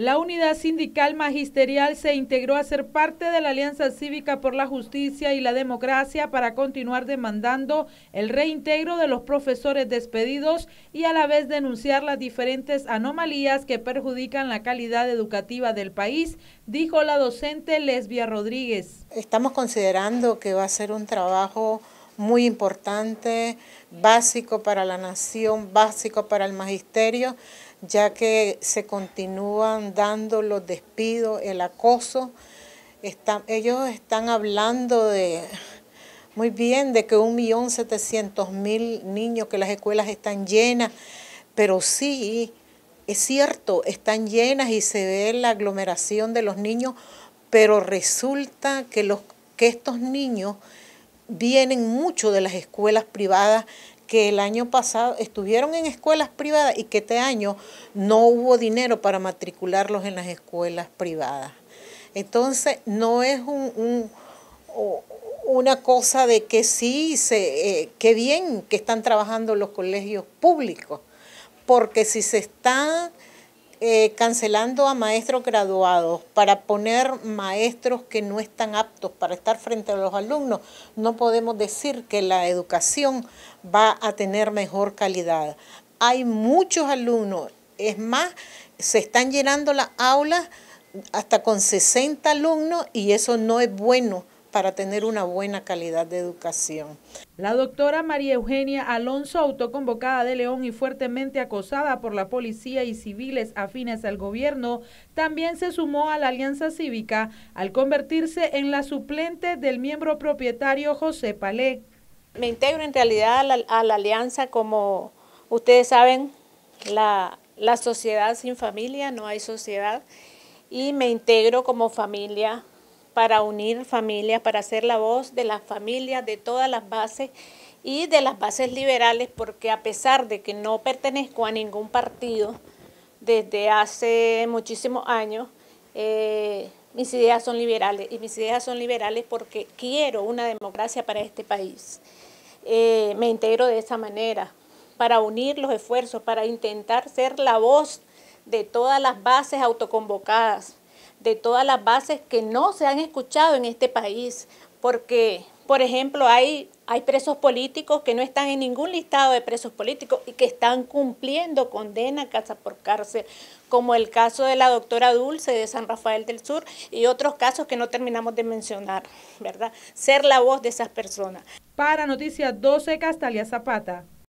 La unidad sindical magisterial se integró a ser parte de la Alianza Cívica por la Justicia y la Democracia para continuar demandando el reintegro de los profesores despedidos y a la vez denunciar las diferentes anomalías que perjudican la calidad educativa del país, dijo la docente Lesbia Rodríguez. Estamos considerando que va a ser un trabajo muy importante, básico para la nación, básico para el magisterio, ya que se continúan dando los despidos, el acoso. ellos están hablando de muy bien de que 1.700.000 niños, que las escuelas están llenas, pero sí, es cierto, están llenas y se ve la aglomeración de los niños, pero resulta que, los, que estos niños vienen mucho de las escuelas privadas que el año pasado estuvieron en escuelas privadas y que este año no hubo dinero para matricularlos en las escuelas privadas. Entonces, no es un, una cosa de que sí, se, eh, bien que están trabajando los colegios públicos, porque si se están eh, cancelando a maestros graduados para poner maestros que no están aptos para estar frente a los alumnos, no podemos decir que la educación va a tener mejor calidad. Hay muchos alumnos, es más, se están llenando las aulas hasta con 60 alumnos y eso no es bueno para tener una buena calidad de educación. La doctora María Eugenia Alonso, autoconvocada de León y fuertemente acosada por la policía y civiles afines al gobierno, también se sumó a la Alianza Cívica al convertirse en la suplente del miembro propietario José Palé. Me integro en realidad a la, alianza como ustedes saben, la, la sociedad sin familia, no hay sociedad, y me integro como familia para unir familias, para ser la voz de las familias, de todas las bases y de las bases liberales, porque a pesar de que no pertenezco a ningún partido desde hace muchísimos años, eh, mis ideas son liberales y mis ideas son liberales porque quiero una democracia para este país. Eh, me integro de esa manera, para unir los esfuerzos, para intentar ser la voz de todas las bases autoconvocadas, de todas las bases que no se han escuchado en este país, porque, por ejemplo, hay, hay presos políticos que no están en ningún listado de presos políticos y que están cumpliendo condena casa por cárcel, como el caso de la doctora Dulce de San Rafael del Sur y otros casos que no terminamos de mencionar, ¿verdad? Ser la voz de esas personas. Para Noticias 12, Castalia Zapata.